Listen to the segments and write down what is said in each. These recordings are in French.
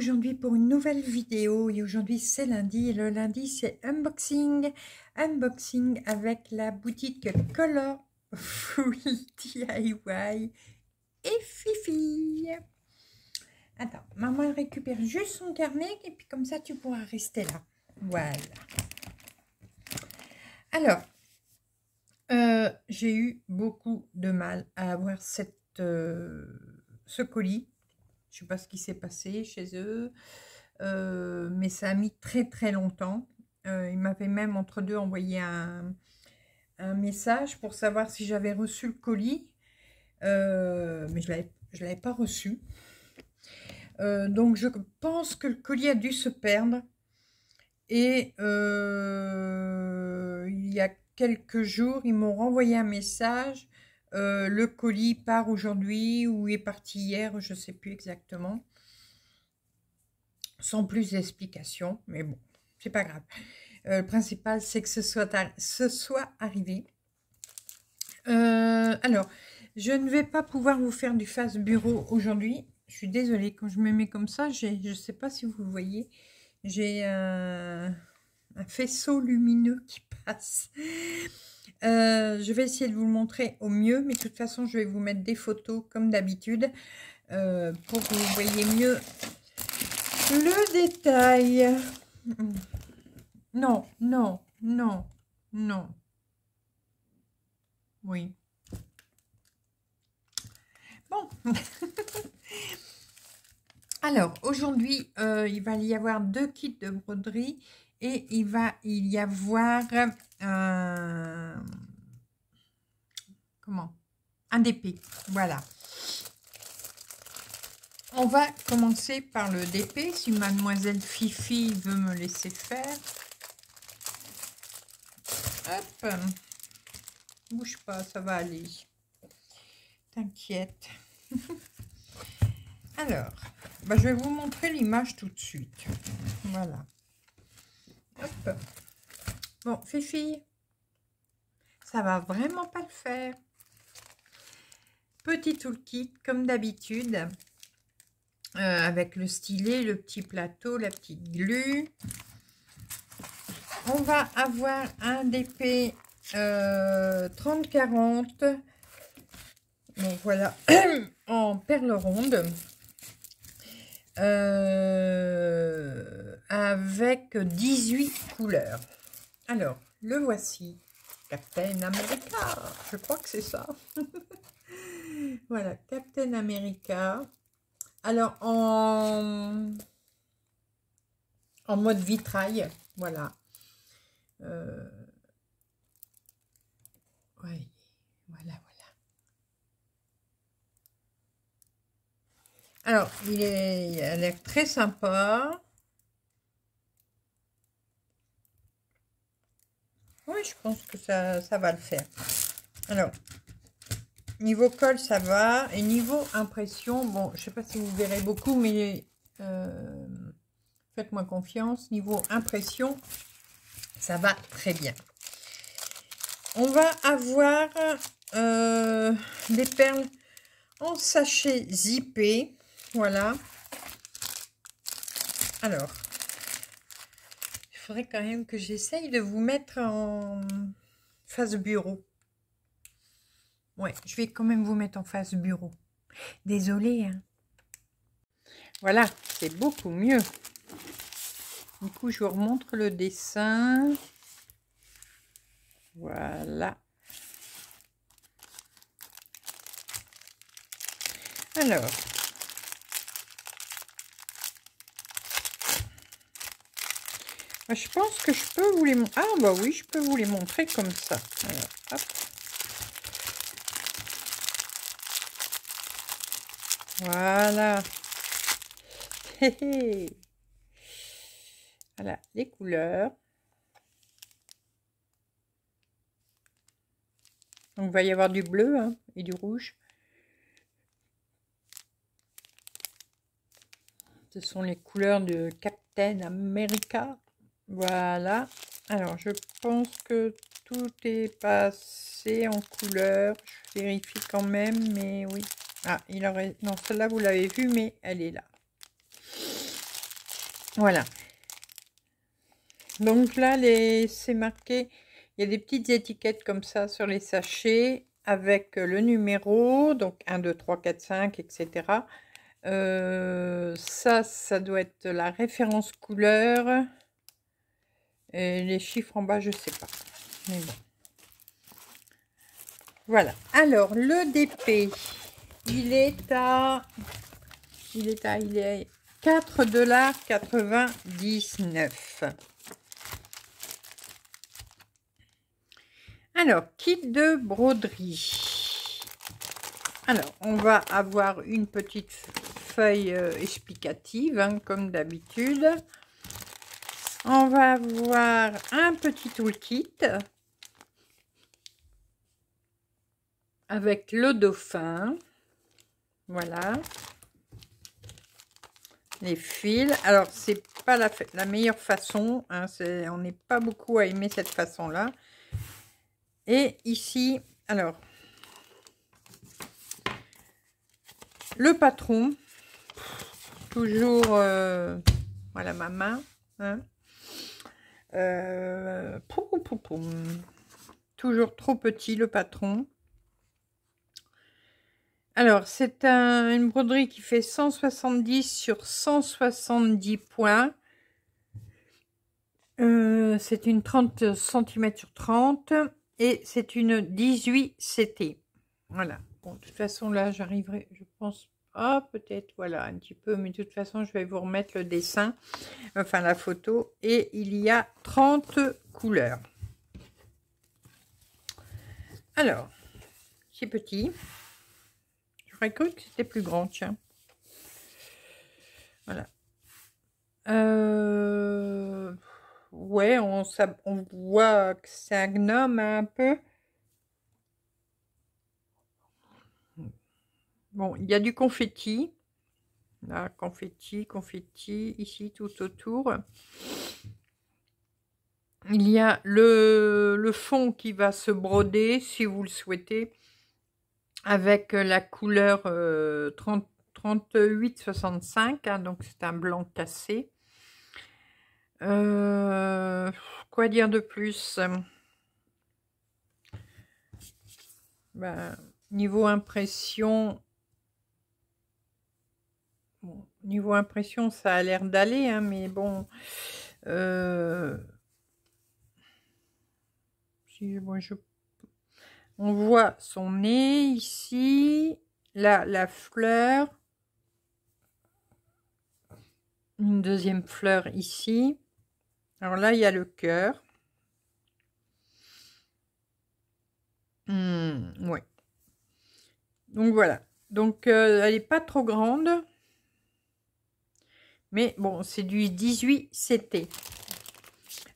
aujourd'hui pour une nouvelle vidéo et aujourd'hui c'est lundi et le lundi c'est unboxing unboxing avec la boutique Colorful DIY et Fifi attends, maman récupère juste son carnet et puis comme ça tu pourras rester là voilà alors euh, j'ai eu beaucoup de mal à avoir cette, euh, ce colis je ne sais pas ce qui s'est passé chez eux, euh, mais ça a mis très très longtemps. Euh, ils m'avaient même entre deux envoyé un, message pour savoir si j'avais reçu le colis, euh, mais je ne l'avais pas reçu. donc je pense que le colis a dû se perdre. Et il y a quelques jours, ils m'ont renvoyé un message euh, le colis part aujourd'hui ou est parti hier, je ne sais plus exactement. Sans plus d'explications, mais bon, c'est pas grave. Euh, le principal, c'est que ce soit, ce soit arrivé. Euh, alors, je ne vais pas pouvoir vous faire du face bureau aujourd'hui. Je suis désolée, quand je me mets comme ça, je ne sais pas si vous voyez. J'ai un un faisceau lumineux qui passe. Euh, je vais essayer de vous le montrer au mieux, mais de toute façon, je vais vous mettre des photos comme d'habitude euh, pour que vous voyez mieux le détail. Non, non, non, non. Oui. Bon. Alors, aujourd'hui, euh, il va y avoir deux kits de broderie et il va y avoir euh, un comment un DP. Voilà. On va commencer par le DP, si mademoiselle Fifi veut me laisser faire. Hop, bouge pas, ça va aller. T'inquiète. Alors, bah, je vais vous montrer l'image tout de suite. Voilà. Bon, Fifi, ça va vraiment pas le faire. Petit toolkit, comme d'habitude, euh, avec le stylet, le petit plateau, la petite glu. On va avoir un DP 30-40. Euh, Donc voilà, en perles rondes euh, avec 18 couleurs. Alors, le voici. Captain America, je crois que c'est ça. voilà, Captain America. Alors, en, en mode vitrail, voilà. Euh... voilà, voilà. Alors, il, est, il a l'air très sympa. je pense que ça, ça va le faire. Alors, niveau colle, ça va. Et niveau impression, bon, je sais pas si vous verrez beaucoup, mais euh, faites-moi confiance. Niveau impression, ça va très bien. On va avoir euh, des perles en sachet zippé. Voilà. Alors, quand même que j'essaye de vous mettre en face bureau. Ouais, je vais quand même vous mettre en face bureau. Désolée. Hein. Voilà, c'est beaucoup mieux. Du coup, je vous remontre le dessin. Voilà. Alors, Ah, je pense que je peux vous les montrer. Ah bah oui, je peux vous les montrer comme ça. Voilà. Voilà, les couleurs. Donc, il va y avoir du bleu hein, et du rouge. Ce sont les couleurs de Captain America. Voilà. Alors, je pense que tout est passé en couleur. Je vérifie quand même, mais oui. Ah, il aurait... Non, celle-là, vous l'avez vue, mais elle est là. Voilà. Donc là, c'est marqué... Il y a des petites étiquettes comme ça sur les sachets avec le numéro, donc 1, 2, 3, 4, 5, etc. ça, ça doit être la référence couleur les chiffres en bas, je sais pas. Mais bon. Voilà. Alors, le DP, il est à... Il est à... Il est dollars 4,99$. Alors, kit de broderie. Alors, on va avoir une petite feuille euh, explicative, hein, comme d'habitude. On va avoir un petit toolkit avec le dauphin. Voilà. Les fils. Alors, c'est pas la, meilleure façon. Hein, on n'est pas beaucoup à aimer cette façon-là. Et ici, alors, le patron, toujours, euh, voilà ma main, hein. Euh, Toujours trop petit le patron. Alors, c'est une broderie qui fait 170 sur 170 points. Euh, c'est une 30 cm sur 30 et c'est une 18 CT. Voilà. de toute façon, là, j'arriverai, je pense ah, peut-être, voilà, un petit peu. Mais de toute façon, je vais vous remettre le dessin, enfin la photo. Et il y a 30 couleurs. Alors, c'est petit. J'aurais cru que c'était plus grand, tiens. Voilà. Euh, ouais, on, on voit que c'est un gnome un peu. Bon, il y a du confetti. Là, confetti, confetti, ici tout autour. Il y a le, fond qui va se broder, si vous le souhaitez, avec la couleur 38-65, euh, hein, donc c'est un blanc cassé. Euh, quoi dire de plus ben, Niveau impression, niveau impression, ça a l'air d'aller, hein, mais bon. Euh, on voit son nez ici, là, la fleur, une deuxième fleur ici. Alors là, il y a le cœur. Hmm, oui. Donc voilà. Donc euh, elle n'est pas trop grande. Mais bon, c'est du 18 CT.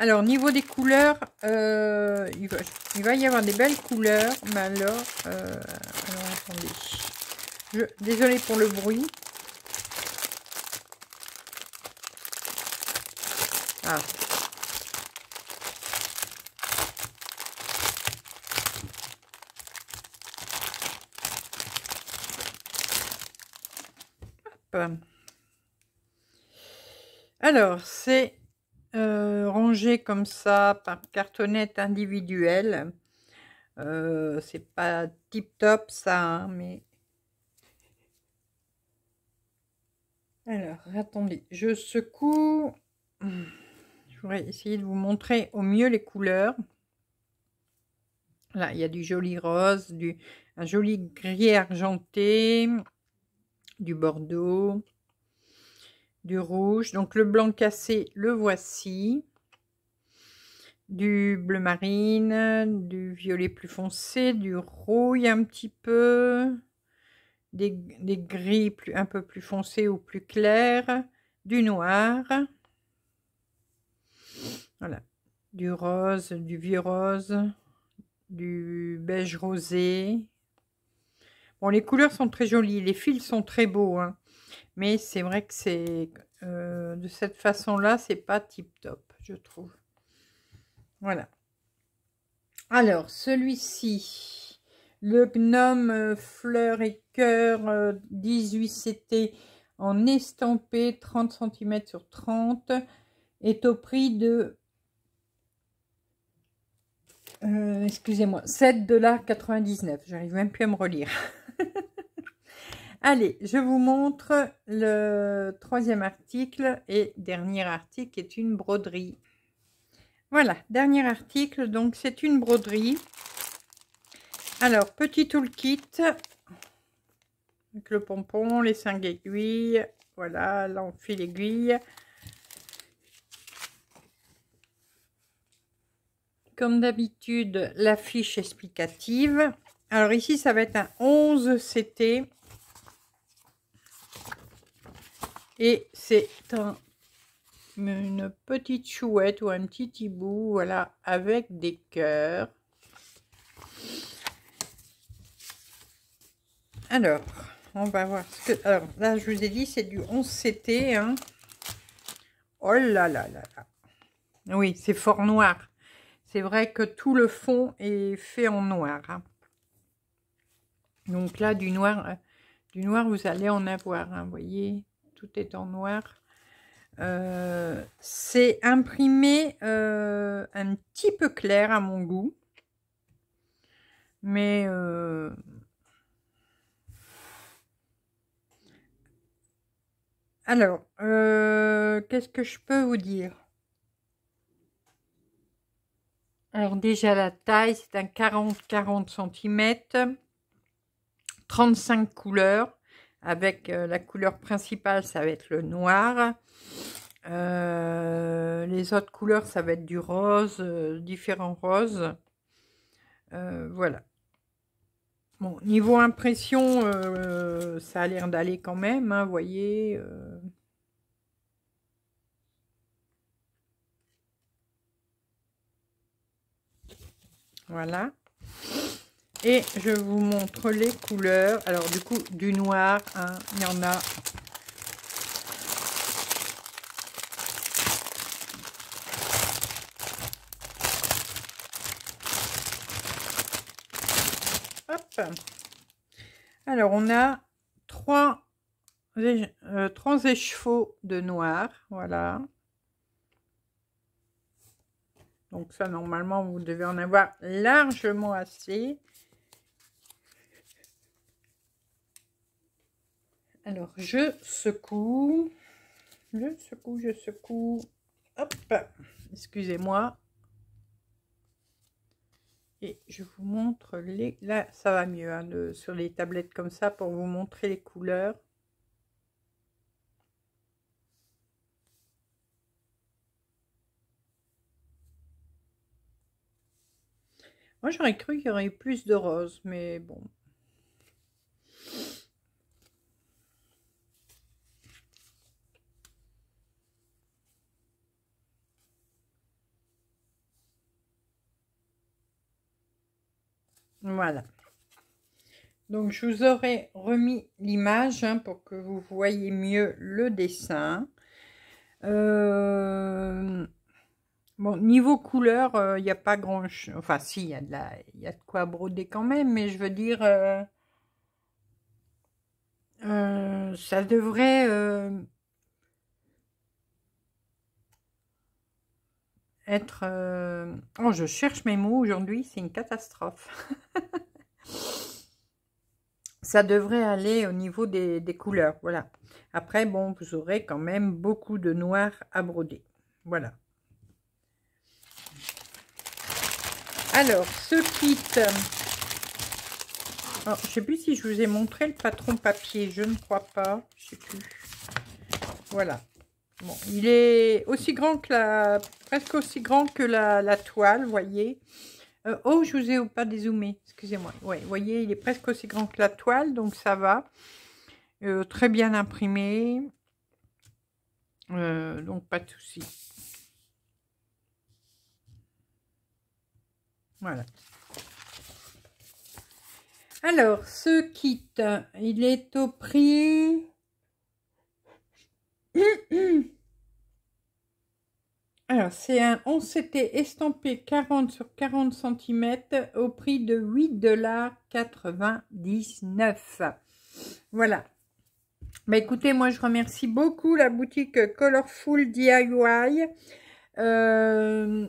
Alors, niveau des couleurs, euh, il, va, y avoir des belles couleurs. Mais alors, euh, attendez. désolé pour le bruit. Ah, Alors, c'est euh, rangé comme ça par cartonnette individuelle. Euh, c'est pas tip top ça, hein, mais... Alors, attendez, je secoue. Je voudrais essayer de vous montrer au mieux les couleurs. Là, il y a du joli rose, du, un joli gris argenté, du bordeaux du rouge. Donc le blanc cassé, le voici. Du bleu marine, du violet plus foncé, du rouille un petit peu, des, gris plus, un peu plus foncés ou plus clair du noir. Voilà, du rose, du vieux rose, du beige rosé. Bon, les couleurs sont très jolies, les fils sont très beaux. Hein. Mais c'est vrai que c'est euh, de cette façon-là, c'est pas tip-top, je trouve. Voilà. Alors, celui-ci, le gnome euh, fleur et cœur 18 euh, CT en estampé 30 cm sur 30 est au prix de excusez-moi, 7,99$. J'arrive même plus à me relire. Allez, je vous montre le troisième article et dernier article est une broderie. Voilà, dernier article, donc c'est une broderie. Alors, petit toolkit, avec le pompon, les cinq aiguilles, voilà, l'enfil aiguille. Comme d'habitude, la fiche explicative. Alors ici, ça va être un 11 CT. Et c'est un, une petite chouette ou un petit hibou, voilà, avec des cœurs. Alors, on va voir ce que... Alors, là, je vous ai dit, c'est du 11CT, hein. Oh là là là là. Oui, c'est fort noir. C'est vrai que tout le fond est fait en noir. Hein. Donc là, du noir, euh, du noir, vous allez en avoir, hein, vous voyez tout est en noir. Euh, c'est imprimé euh, un petit peu clair à mon goût. Mais euh, alors, qu'est-ce que je peux vous dire Alors déjà la taille, c'est un 40-40 cm, 35 couleurs avec euh, la couleur principale, ça va être le noir. Euh, les autres couleurs, ça va être du rose, euh, différents roses. voilà. Bon, niveau impression, ça a l'air d'aller quand même, hein, voyez. Voilà. Et je vous montre les couleurs. Alors du coup, du noir, hein, il y en a Hop. Alors, on a euh, trois, échevaux de noir. Voilà. Donc ça, normalement, vous devez en avoir largement assez. Alors, je secoue. Je secoue, je secoue. Hop, excusez-moi. Et je vous montre les... Là, ça va mieux hein, sur les tablettes comme ça pour vous montrer les couleurs. Moi, j'aurais cru qu'il y aurait eu plus de roses, mais bon, Voilà. Donc, je vous aurais remis l'image hein, pour que vous voyez mieux le dessin. Euh, bon, niveau couleur, il euh, n'y a pas grand... chose, Enfin, si, il y, a de la... de quoi broder quand même, mais je veux dire... Euh, ça devrait être... Euh, oh, je cherche mes mots aujourd'hui, c'est une catastrophe. ça devrait aller au niveau des, couleurs, voilà. Après, bon, vous aurez quand même beaucoup de noir à broder, voilà. Alors, ce kit... Euh, oh, je sais plus si je vous ai montré le patron papier, je ne crois pas, je sais plus. Voilà, il est aussi grand que la, presque aussi grand que la, toile, voyez. Euh, oh, je vous ai pas dézoomé, excusez-moi. vous voyez, il est presque aussi grand que la toile, donc ça va. Euh, très bien imprimé. Euh, donc pas de souci. Voilà. Alors, ce kit, il est au prix Hmm. Alors, c'est un on CT estampé 40 sur 40 cm au prix de 8,99$. Voilà. Bah, écoutez, moi je remercie beaucoup la boutique Colorful DIY. Euh,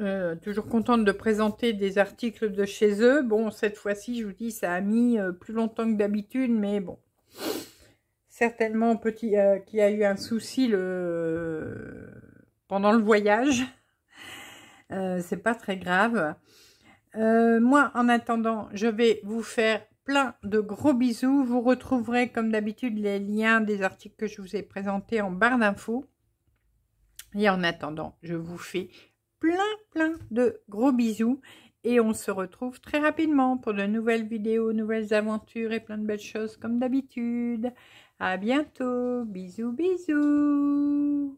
euh, toujours contente de présenter des articles de chez eux. Bon, cette fois-ci, je vous dis, ça a mis euh, plus longtemps que d'habitude, mais bon, certainement petit, euh, qui a eu un souci le... pendant le voyage. Euh, c'est pas très grave. Euh, moi, en attendant, je vais vous faire plein de gros bisous. Vous retrouverez, comme d'habitude, les liens des articles que je vous ai présentés en barre d'infos. Et en attendant, je vous fais plein, plein de gros bisous. Et on se retrouve très rapidement pour de nouvelles vidéos, nouvelles aventures et plein de belles choses comme d'habitude. À bientôt. Bisous, bisous.